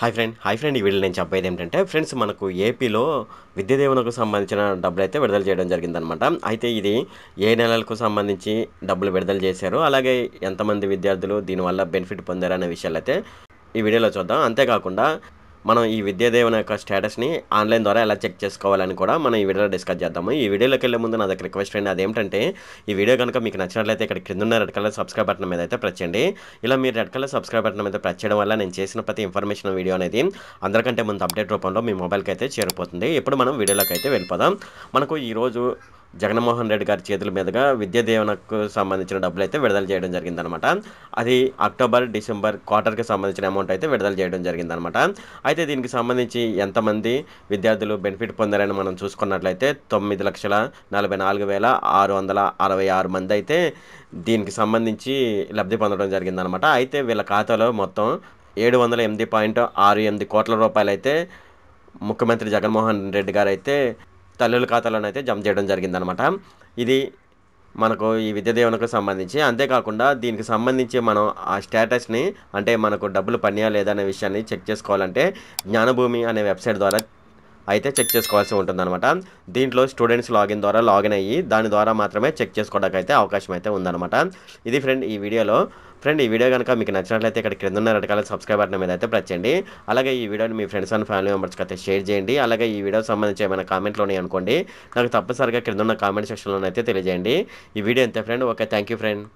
hi friend hi friend ఈ video నేను చెప్పేది ఏంటంటే ఫ్రెండ్స్ మనకు ఏపీలో విద్యా సంబంధించిన డబ్బులు అయితే విడుదల చేయడం జరిగిందనమాట అయితే ఇది ఏ నెలలకు సంబంధించి డబ్బులు విడుదల చేశారు అలాగే ఎంతమంది విద్యార్థులు దీనివల్ల బెనిఫిట్ పొందారు అనే విషయాలు అయితే ఈ వీడియోలో చూద్దాం అంతేకాకుండా మనం ఈ దేవన యొక్క స్టేటస్ని ఆన్లైన్ ద్వారా ఎలా చెక్ చేసుకోవాలని కూడా మనం ఈ వీడియోలో డిస్కస్ చేద్దాము ఈ వీడియోలోకి వెళ్ళే ముందు నా దగ్గర రిక్వెస్ట్ అండి అదేంటంటే ఈ వీడియో కనుక మీకు నచ్చినట్లయితే ఇక్కడ కింద ఉన్న రెడ్ కలర్ సబ్స్క్రైబ్ బటన్ మీద అయితే ప్రెస్ ఇలా మీరు రెడ్ కలర్ సబ్స్క్రైబ్ బటన్ మీద ప్రెస్ వల్ల నేను చేసిన ప్రతి ఇన్ఫర్మేషన్ వీడియో అనేది అందరికంటే ముందు అప్డేట్ రూపంలో మీ మొబైల్కి అయితే చేరిపోతుంది ఇప్పుడు మనం వీడియోలోకి అయితే వెళ్ళిపోదాం మనకు ఈరోజు జగన్మోహన్ రెడ్డి గారి చేతుల మీదుగా విద్యా దీవెనకు సంబంధించిన డబ్బులు అయితే విడుదల చేయడం జరిగిందనమాట అది అక్టోబర్ డిసెంబర్ క్వార్టర్కి సంబంధించిన అమౌంట్ అయితే విడుదల చేయడం జరిగిందనమాట అయితే దీనికి సంబంధించి ఎంతమంది విద్యార్థులు బెనిఫిట్ పొందారని మనం చూసుకున్నట్లయితే తొమ్మిది లక్షల నలభై నాలుగు వేల ఆరు వందల అరవై ఆరు మంది అయితే దీనికి సంబంధించి లబ్ధి పొందడం జరిగిందనమాట అయితే వీళ్ళ ఖాతాలో మొత్తం ఏడు వందల ఎనిమిది పాయింట్ ఆరు ఎనిమిది కోట్ల రూపాయలు అయితే ముఖ్యమంత్రి జగన్మోహన్ రెడ్డి గారు అయితే తల్లుల ఖాతాలోనైతే జమ చేయడం జరిగిందనమాట ఇది మనకు ఈ విద్యా విద్యాదీవనకు సంబంధించి అంతేకాకుండా దీనికి సంబంధించి మనం ఆ స్టేటస్ని అంటే మనకు డబ్బులు పనియా లేదనే విషయాన్ని చెక్ చేసుకోవాలంటే జ్ఞానభూమి అనే వెబ్సైట్ ద్వారా అయితే చెక్ చేసుకోవాల్సి ఉంటుందన్నమాట దీంట్లో స్టూడెంట్స్ లాగిన్ ద్వారా లాగిన్ అయ్యి దాని ద్వారా మాత్రమే చెక్ చేసుకోవడానికి అయితే అవకాశం అయితే ఉందన్నమాట ఇది ఫ్రెండ్ ఈ వీడియోలో ఫ్రెండ్ ఈ వీడియో కనుక మీకు నచ్చినట్లయితే ఇక్కడ క్రింద ఉన్న కలర్ సబ్స్క్రైబ్ బటన్ మీద అయితే ప్రెస్ అలాగే ఈ వీడియోని మీ ఫ్రెండ్స్ అండ్ ఫ్యామిలీ మెంబర్స్కి అయితే షేర్ చేయండి అలాగే ఈ వీడియో సంబంధించి ఏమైనా కామెంట్లు ఉన్నాయి అనుకోండి నాకు తప్పనిసరిగా క్రింద ఉన్న కామెంట్ సెక్షన్లో అయితే తెలియజేయండి ఈ వీడియో అంతే ఫ్రెండ్ ఓకే థ్యాంక్ ఫ్రెండ్